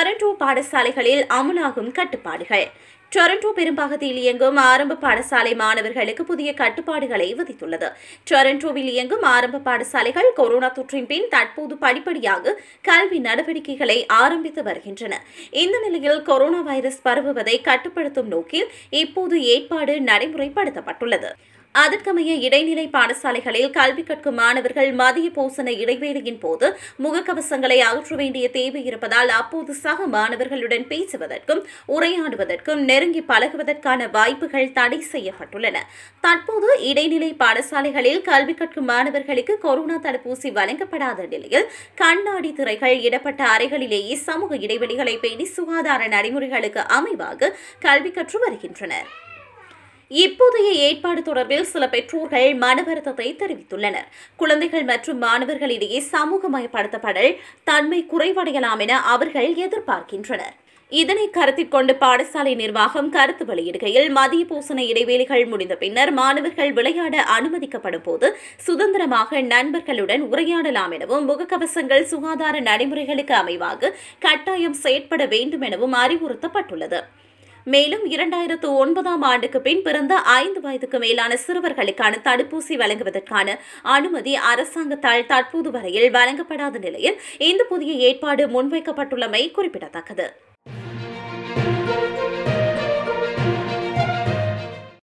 Toronto பாடசாலைகளில் அமலாகும் கட்டுப்பாடுகள் Toronto பெரும்பகுதியில் இயங்கும் ஆரம்ப பாடசாலை மாணவர்களுக்கு புதிய கட்டுப்பாடுகளை விதித்துள்ளது டொரண்டோவில் இயங்கும் ஆரம்ப பாடசாலைகள் கொரோனா தொற்றின் பின் தற்போது படிப்படியாக கல்வி நடவடிக்கைகளை ஆரம்பித்து வருகின்றன இந்த நிலையில் கொரோனா வைரஸ் பரவுவதை கட்டுப்படுத்தும் நோக்கில் இப்போது ஏற்பாடு நடைமுறைப்படுத்தப்பட்டுள்ளது அதற்கமைய இடைநிலை பாடசாலைகளில் கல்வி கற்கும் மாணவர்கள் மதிய போசன இடைவேளையின் போது முகக்கவசங்களை அகற்ற வேண்டிய தேவை இருப்பதால் அப்போது சக மாணவர்களுடன் பேசுவதற்கும் உரையாடுவதற்கும் நெருங்கி பழகுவதற்கான வாய்ப்புகள் தடை செய்யப்பட்டுள்ளன தற்போது இடைநிலை பாடசாலைகளில் கல்வி கற்கும் மாணவர்களுக்கு கொரோனா தடுப்பூசி வழங்கப்படாத நிலையில் கண்ணாடி திரைகள் இடப்பட்ட அறைகளிலேயே சமூக இடைவெளிகளை பேணி சுகாதார நடைமுறைகளுக்கு அமைவாக கல்வி கற்று வருகின்றனர் இப்போதைய ஏற்பாடு தொடர்பில் சில பெற்றோர்கள் மன வருத்தத்தை தெரிவித்துள்ளனர் குழந்தைகள் மற்றும் மாணவர்களிடையே சமூகமயப்படுத்தப்படல் தன்மை குறைவடையலாம் என அவர்கள் எதிர்பார்க்கின்றனர் இதனை கருத்தில் கொண்டு பாடசாலை நிர்வாகம் கருத்து வெளியிடுகையில் மதிய பூசண இடைவேளைகள் முடிந்த பின்னர் மாணவர்கள் விளையாட அனுமதிக்கப்படும் போது சுதந்திரமாக நண்பர்களுடன் உரையாடலாம் எனவும் முகக்கவசங்கள் சுகாதார நடைமுறைகளுக்கு அமைவாக கட்டாயம் செயற்பட வேண்டும் எனவும் அறிவுறுத்தப்பட்டுள்ளது மேலும் இரண்டாயிரத்து ஒன்பதாம் ஆண்டுக்கு பின் பிறந்த ஐந்து வயதுக்கு மேலான சிறுவர்களுக்கான தடுப்பூசி வழங்குவதற்கான அனுமதி அரசாங்கத்தால் தற்போது வரையில் வழங்கப்படாத நிலையில் இந்த புதிய ஏற்பாடு முன்வைக்கப்பட்டுள்ளமை குறிப்பிடத்தக்கது